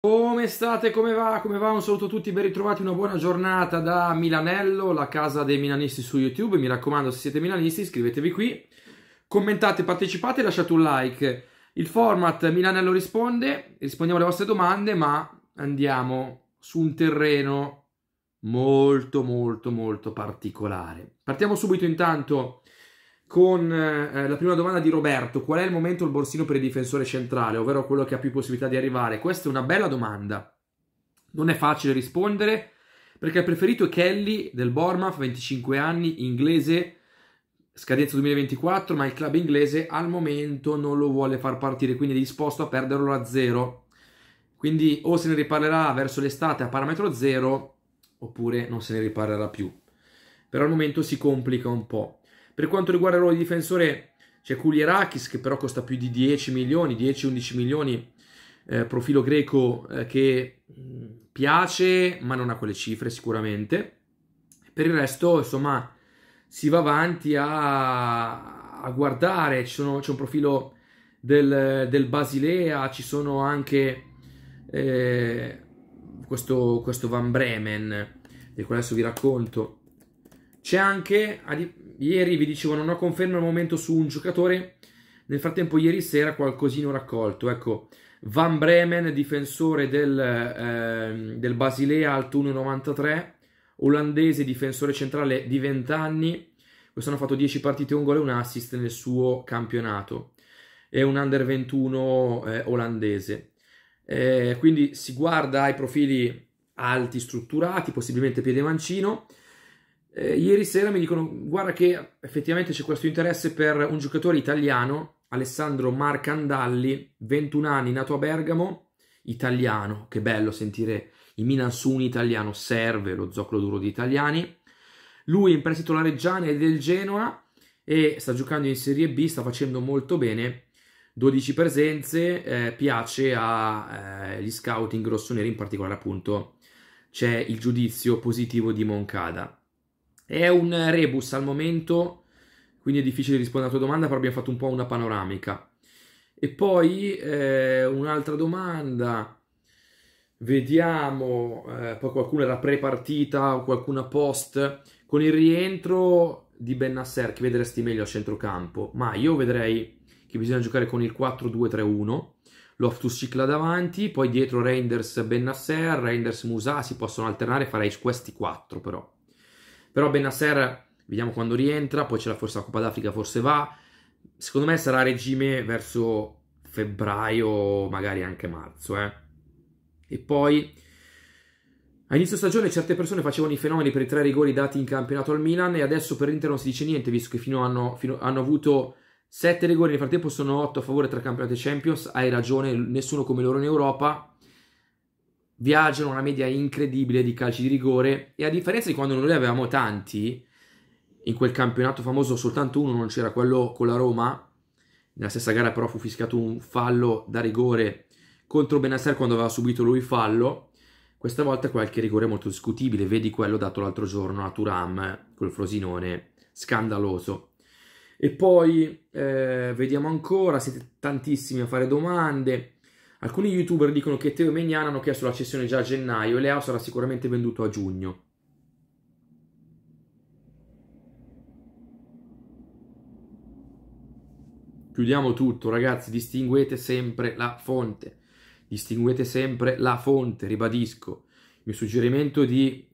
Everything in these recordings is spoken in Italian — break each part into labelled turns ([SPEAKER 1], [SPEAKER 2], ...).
[SPEAKER 1] Come state? Come va? Come va? Un saluto a tutti, ben ritrovati, una buona giornata da Milanello, la casa dei milanisti su YouTube. Mi raccomando, se siete milanisti iscrivetevi qui, commentate, partecipate, lasciate un like. Il format Milanello risponde, rispondiamo alle vostre domande, ma andiamo su un terreno molto molto molto particolare. Partiamo subito intanto con eh, la prima domanda di Roberto, qual è il momento il borsino per il difensore centrale, ovvero quello che ha più possibilità di arrivare? Questa è una bella domanda, non è facile rispondere perché il preferito è Kelly del Bournemouth, 25 anni, inglese, scadenza 2024, ma il club inglese al momento non lo vuole far partire, quindi è disposto a perderlo a zero. Quindi o se ne riparlerà verso l'estate a parametro zero, oppure non se ne riparlerà più. Però al momento si complica un po'. Per quanto riguarda il ruolo di difensore c'è Kulierakis che però costa più di 10 milioni, 10-11 milioni, eh, profilo greco eh, che mm, piace ma non ha quelle cifre sicuramente. Per il resto insomma si va avanti a, a guardare, sono, c'è un profilo del, del, Basilea, ci sono anche eh, questo, questo Van Bremen, del quale adesso vi racconto. C'è anche ieri vi dicevo non ho conferma al momento su un giocatore, nel frattempo ieri sera qualcosina ho raccolto, ecco Van Bremen, difensore del, eh, del Basilea alto 1,93, olandese, difensore centrale di 20 anni, quest'anno ha fatto 10 partite, un gol e un assist nel suo campionato, è un under 21 eh, olandese. Eh, quindi si guarda ai profili alti strutturati, possibilmente piede mancino, eh, ieri sera mi dicono, guarda che effettivamente c'è questo interesse per un giocatore italiano, Alessandro Marcandalli, 21 anni, nato a Bergamo, italiano, che bello sentire il Minansuni italiano, serve lo zoccolo duro di italiani. Lui è in prestito lareggiane è del Genoa e sta giocando in Serie B, sta facendo molto bene. 12 presenze, eh, piace agli eh, scout rossoneri, in particolare appunto c'è il giudizio positivo di Moncada. È un rebus al momento, quindi è difficile rispondere alla tua domanda, però abbiamo fatto un po' una panoramica. E poi eh, un'altra domanda, vediamo, eh, poi qualcuno era pre-partita o qualcuna post, con il rientro di Bennasser, chi vedresti meglio a centrocampo? Ma io vedrei che bisogna giocare con il 4-2-3-1, Loftus cicla davanti, poi dietro Reinders Bennasser, Reinders Musà, si possono alternare, farei questi 4 però. Però Benasser, vediamo quando rientra, poi c'è la forse Coppa d'Africa, forse va. Secondo me sarà a regime verso febbraio, magari anche marzo. Eh. E poi, a inizio stagione certe persone facevano i fenomeni per i tre rigori dati in campionato al Milan e adesso per l'Inter non si dice niente, visto che fino hanno, fino, hanno avuto... sette rigori nel frattempo sono otto a favore tra campionato e Champions. Hai ragione, nessuno come loro in Europa viaggiano una media incredibile di calci di rigore e a differenza di quando noi avevamo tanti, in quel campionato famoso soltanto uno non c'era, quello con la Roma, nella stessa gara però fu fiscato un fallo da rigore contro Benasser quando aveva subito lui fallo, questa volta qualche rigore molto discutibile, vedi quello dato l'altro giorno a Turam col Frosinone, scandaloso. E poi eh, vediamo ancora, siete tantissimi a fare domande. Alcuni youtuber dicono che Teo e Menian hanno chiesto la cessione già a gennaio e Leao sarà sicuramente venduto a giugno. Chiudiamo tutto, ragazzi, distinguete sempre la fonte. Distinguete sempre la fonte, ribadisco. Il mio suggerimento è di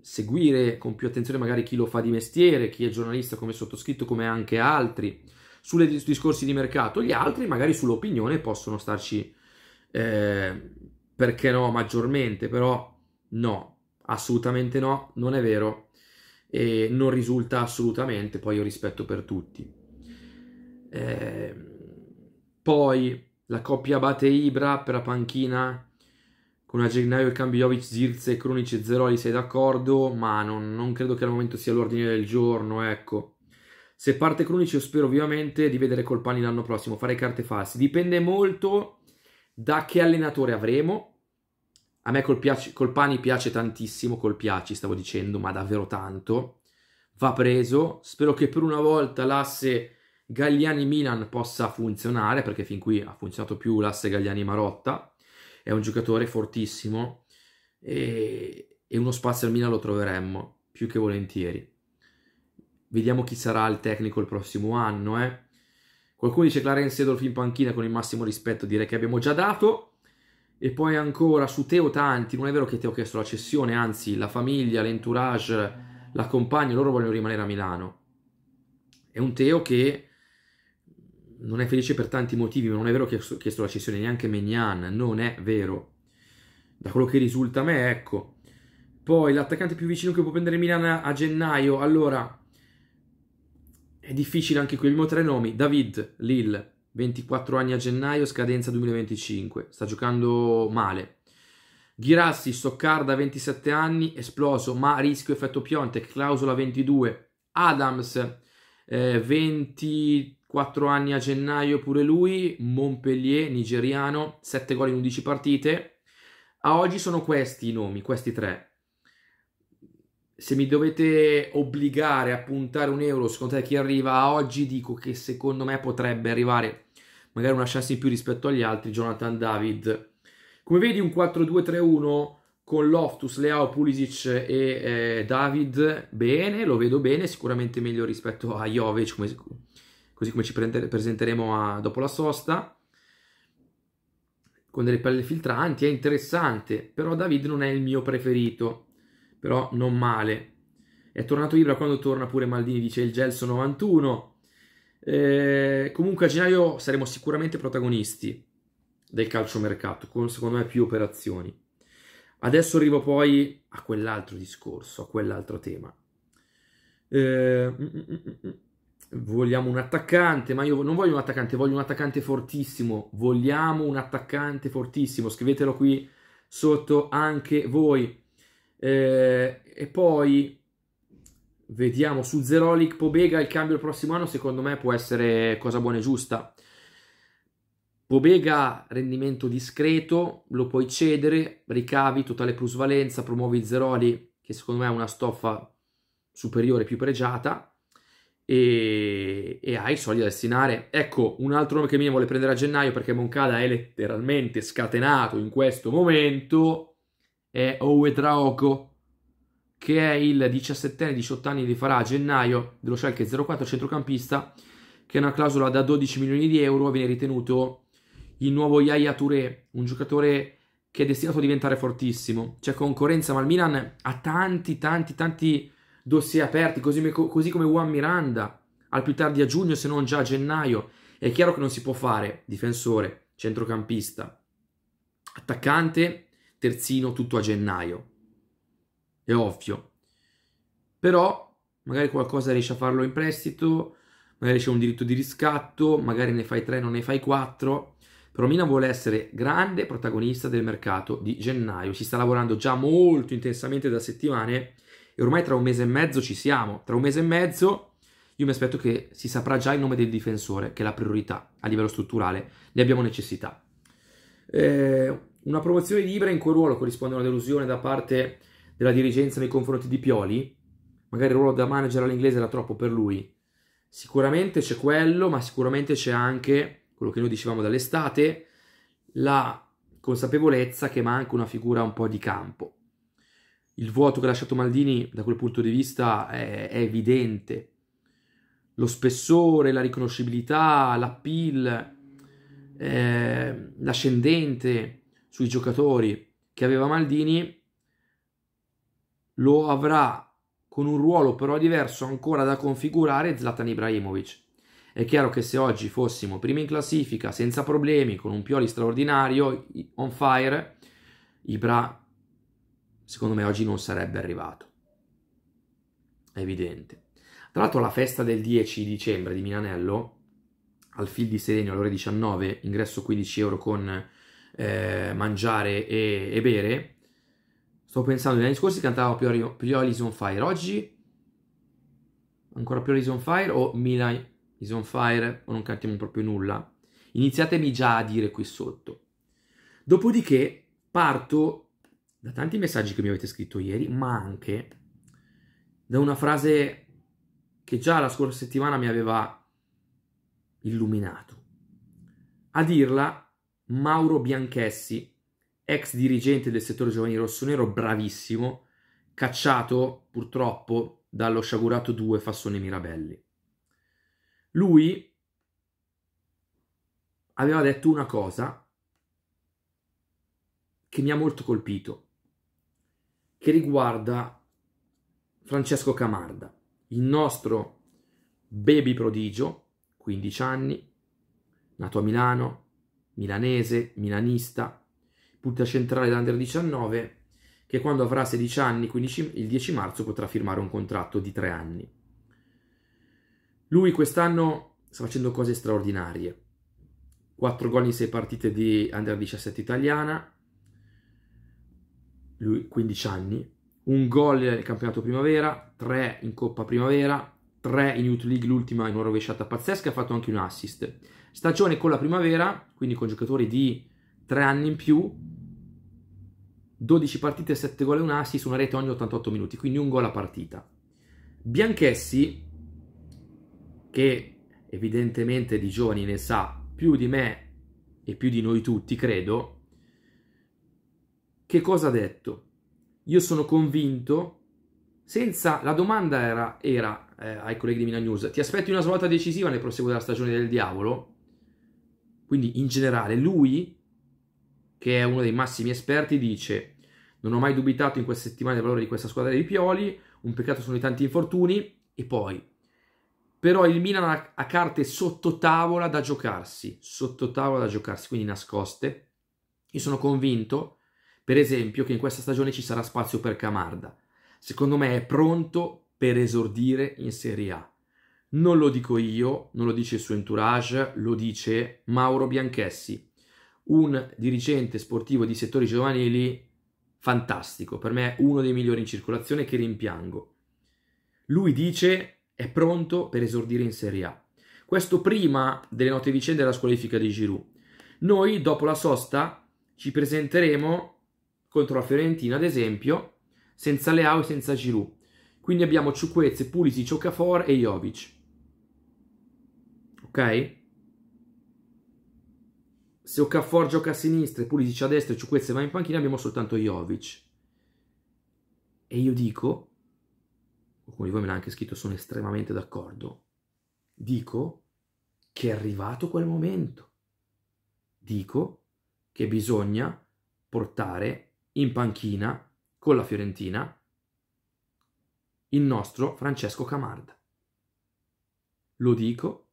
[SPEAKER 1] seguire con più attenzione magari chi lo fa di mestiere, chi è giornalista come sottoscritto, come anche altri, sulle discorsi di mercato. Gli altri magari sull'opinione possono starci eh, perché no, maggiormente, però no, assolutamente no, non è vero e non risulta assolutamente, poi io rispetto per tutti. Eh, poi la coppia Abate Ibra per la panchina con a gennaio Agegnaio e Cambiovic, Zirze e Krunic Zeroli sei d'accordo, ma non, non, credo che al momento sia l'ordine del giorno, ecco. Se parte Cronici io spero vivamente di vedere Colpani l'anno prossimo, fare carte false. Dipende molto da che allenatore avremo. A me col, piace, col Pani piace tantissimo, col Piaci stavo dicendo, ma davvero tanto. Va preso, spero che per una volta l'asse gagliani milan possa funzionare, perché fin qui ha funzionato più l'asse gagliani marotta È un giocatore fortissimo e, e uno spazio al Milan lo troveremmo, più che volentieri. Vediamo chi sarà il tecnico il prossimo anno, eh Qualcuno dice Clarence Edolfi in panchina con il massimo rispetto, direi che abbiamo già dato. E poi ancora su Teo Tanti, non è vero che ti ho chiesto la cessione, anzi la famiglia, l'entourage, la compagna, loro vogliono rimanere a Milano. È un Teo che non è felice per tanti motivi, ma non è vero che ho chiesto la cessione neanche Megnan, non è vero. Da quello che risulta a me, ecco. Poi l'attaccante più vicino che può prendere Milano a gennaio, allora è difficile anche qui, il mio tre nomi, David Lille, 24 anni a gennaio, scadenza 2025, sta giocando male. Ghirassi, Stoccarda, 27 anni, esploso, ma a rischio effetto Piontek, clausola 22. Adams, eh, 24 anni a gennaio pure lui, Montpellier, nigeriano, 7 gol in 11 partite. A oggi sono questi i nomi, questi tre se mi dovete obbligare a puntare un euro secondo te chi arriva oggi, dico che secondo me potrebbe arrivare magari una chance in più rispetto agli altri, Jonathan David. Come vedi un 4-2-3-1 con Loftus, Leao, Pulisic e eh, David, bene, lo vedo bene, sicuramente meglio rispetto a Jovic, come, così come ci presenteremo a, dopo la sosta. Con delle pelle filtranti è interessante, però David non è il mio preferito però non male. È tornato Ibra quando torna pure Maldini, dice il Gelso 91. Eh, comunque a gennaio saremo sicuramente protagonisti del calciomercato, con secondo me più operazioni. Adesso arrivo poi a quell'altro discorso, a quell'altro tema. Eh, mm, mm, mm, vogliamo un attaccante, ma io non voglio un attaccante, voglio un attaccante fortissimo. Vogliamo un attaccante fortissimo, scrivetelo qui sotto anche voi. Eh, e poi vediamo su Zerolic Pobega il cambio il prossimo anno secondo me può essere cosa buona e giusta. Pobega rendimento discreto, lo puoi cedere, ricavi totale plusvalenza, promuovi Zeroli che secondo me è una stoffa superiore, più pregiata e, e hai i soldi da destinare. Ecco, un altro nome che mi vuole prendere a gennaio perché Moncada è letteralmente scatenato in questo momento è Owe Traoco, che è il 17enne, 18 anni li farà a gennaio dello Schalke 04 centrocampista, che ha una clausola da 12 milioni di euro, viene ritenuto il nuovo Yaya Touré, un giocatore che è destinato a diventare fortissimo. C'è concorrenza, ma il Milan ha tanti, tanti, tanti dossier aperti, così, così come Juan Miranda, al più tardi a giugno, se non già a gennaio. È chiaro che non si può fare difensore, centrocampista, attaccante terzino tutto a gennaio. È ovvio. Però magari qualcosa riesce a farlo in prestito, magari c'è un diritto di riscatto, magari ne fai tre, non ne fai quattro. Però Mina vuole essere grande protagonista del mercato di gennaio. Si sta lavorando già molto intensamente da settimane e ormai tra un mese e mezzo ci siamo. Tra un mese e mezzo io mi aspetto che si saprà già il nome del difensore, che è la priorità a livello strutturale. Ne abbiamo necessità. Eh, una promozione di Ibra in quel ruolo corrisponde a una delusione da parte della dirigenza nei confronti di Pioli? Magari il ruolo da manager all'inglese era troppo per lui. Sicuramente c'è quello, ma sicuramente c'è anche quello che noi dicevamo dall'estate, la consapevolezza che manca una figura un po' di campo. Il vuoto che ha lasciato Maldini da quel punto di vista è, è evidente. Lo spessore, la riconoscibilità, l'appeal, eh, l'ascendente, sui giocatori che aveva Maldini, lo avrà con un ruolo però diverso ancora da configurare Zlatan Ibrahimovic. È chiaro che se oggi fossimo primi in classifica, senza problemi, con un Pioli straordinario, on fire, Ibra secondo me oggi non sarebbe arrivato. È evidente. Tra l'altro la festa del 10 dicembre di Milanello, al fil di Serenio alle ore 19, ingresso 15 euro con eh, mangiare e, e, bere. Sto pensando, negli anni scorsi cantavo più Alice on fire, oggi ancora più Alice on fire o Milan is on fire o non cantiamo proprio nulla. Iniziatemi già a dire qui sotto. Dopodiché parto da tanti messaggi che mi avete scritto ieri, ma anche da una frase che già la scorsa settimana mi aveva illuminato. A dirla Mauro Bianchessi, ex dirigente del settore giovanile rossonero, bravissimo, cacciato purtroppo dallo sciagurato 2 Fassone Mirabelli. Lui aveva detto una cosa che mi ha molto colpito, che riguarda Francesco Camarda, il nostro baby prodigio, 15 anni, nato a Milano, milanese, milanista, punta centrale dell'Under 19, che quando avrà 16 anni, 15, il 10 marzo, potrà firmare un contratto di 3 anni. Lui quest'anno sta facendo cose straordinarie. 4 gol in 6 partite di Under 17 italiana, lui 15 anni, un gol nel campionato primavera, 3 in Coppa Primavera, 3 in Youth League, l'ultima in una rovesciata pazzesca, ha fatto anche un assist. Stagione con la primavera, quindi con giocatori di 3 anni in più, 12 partite, 7 gol e un assist, una rete ogni 88 minuti, quindi un gol a partita. Bianchessi, che evidentemente di giovani ne sa più di me e più di noi tutti, credo, che cosa ha detto? Io sono convinto, senza la domanda era, era eh, ai colleghi di Milan News, ti aspetti una svolta decisiva nel proseguo della stagione del diavolo? Quindi in generale lui, che è uno dei massimi esperti, dice non ho mai dubitato in queste settimane del valore di questa squadra di Pioli, un peccato sono i tanti infortuni e poi però il Milan ha, carte sotto tavola da giocarsi, sotto tavola da giocarsi, quindi nascoste. Io sono convinto, per esempio, che in questa stagione ci sarà spazio per Camarda. Secondo me è pronto per esordire in Serie A. Non lo dico io, non lo dice il suo entourage, lo dice Mauro Bianchessi, un dirigente sportivo di settori giovanili fantastico, per me uno dei migliori in circolazione che rimpiango. Lui dice è pronto per esordire in Serie A. Questo prima delle note vicende della squalifica di Giroud. Noi dopo la sosta ci presenteremo contro la Fiorentina, ad esempio, senza Leao e senza Giroud. Quindi abbiamo Ciuquezze, Pulisi, Cioccafor e Jovic ok? Se Okafor gioca a sinistra e Pulisic a destra e Ciuquezza va in panchina abbiamo soltanto Jovic. E io dico, qualcuno di voi me l'ha anche scritto, sono estremamente d'accordo, dico che è arrivato quel momento. Dico che bisogna portare in panchina con la Fiorentina il nostro Francesco Camarda. Lo dico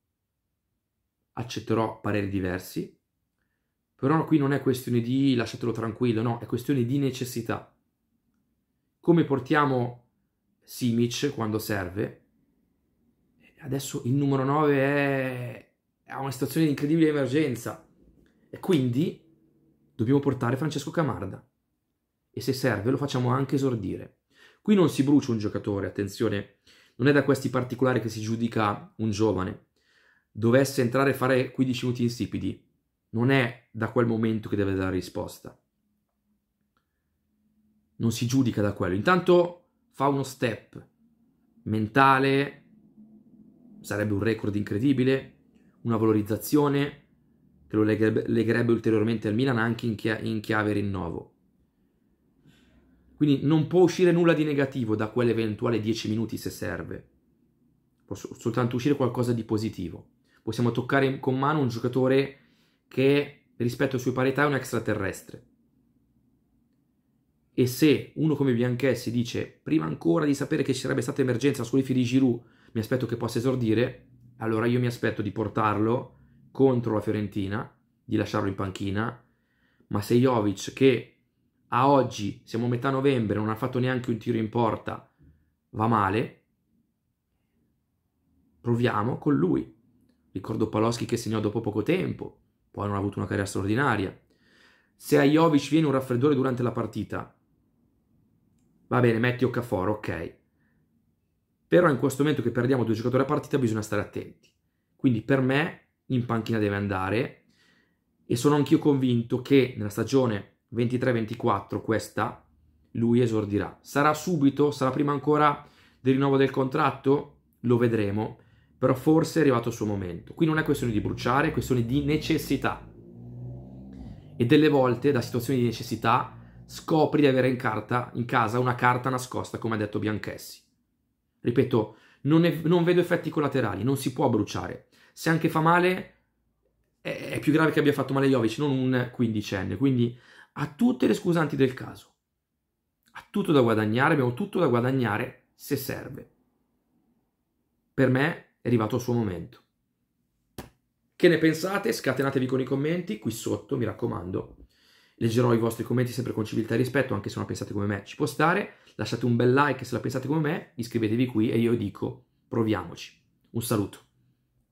[SPEAKER 1] accetterò pareri diversi, però qui non è questione di lasciatelo tranquillo, no, è questione di necessità. Come portiamo Simic quando serve, adesso il numero 9 è è una situazione di incredibile emergenza e quindi dobbiamo portare Francesco Camarda e se serve lo facciamo anche esordire. Qui non si brucia un giocatore, attenzione, non è da questi particolari che si giudica un giovane, dovesse entrare a fare 15 minuti insipidi, non è da quel momento che deve dare risposta. Non si giudica da quello. Intanto fa uno step mentale, sarebbe un record incredibile, una valorizzazione che lo legherebbe, legherebbe ulteriormente al Milan anche in, chia- in chiave rinnovo. Quindi non può uscire nulla di negativo da quell'eventuale 10 minuti se serve, può soltanto uscire qualcosa di positivo possiamo toccare con mano un giocatore che rispetto ai suoi parità è un extraterrestre. E se uno come Bianchessi dice prima ancora di sapere che ci sarebbe stata emergenza sui fili di Giroud, mi aspetto che possa esordire, allora io mi aspetto di portarlo contro la Fiorentina, di lasciarlo in panchina, ma se Jovic che a oggi, siamo a metà novembre, non ha fatto neanche un tiro in porta, va male, proviamo con lui. Ricordo Paloschi che segnò dopo poco tempo, poi non ha avuto una carriera straordinaria. Se a Jovic viene un raffreddore durante la partita, va bene, metti Occaforo, ok. Però in questo momento che perdiamo due giocatori a partita bisogna stare attenti. Quindi per me in panchina deve andare e sono anch'io convinto che nella stagione 23-24 questa lui esordirà. Sarà subito, sarà prima ancora del rinnovo del contratto, lo vedremo però forse è arrivato il suo momento. Qui non è questione di bruciare, è questione di necessità. E delle volte da situazioni di necessità scopri di avere in, carta, in casa una carta nascosta, come ha detto Bianchessi. Ripeto, non, è, non, vedo effetti collaterali, non si può bruciare. Se anche fa male, è, è più grave che abbia fatto male Jovic, non un quindicenne. Quindi ha tutte le scusanti del caso. Ha tutto da guadagnare, abbiamo tutto da guadagnare se serve. Per me è arrivato il suo momento. Che ne pensate? Scatenatevi con i commenti qui sotto, mi raccomando. Leggerò i vostri commenti sempre con civiltà e rispetto, anche se non la pensate come me. Ci può stare, lasciate un bel like se la pensate come me, iscrivetevi qui e io dico proviamoci. Un saluto.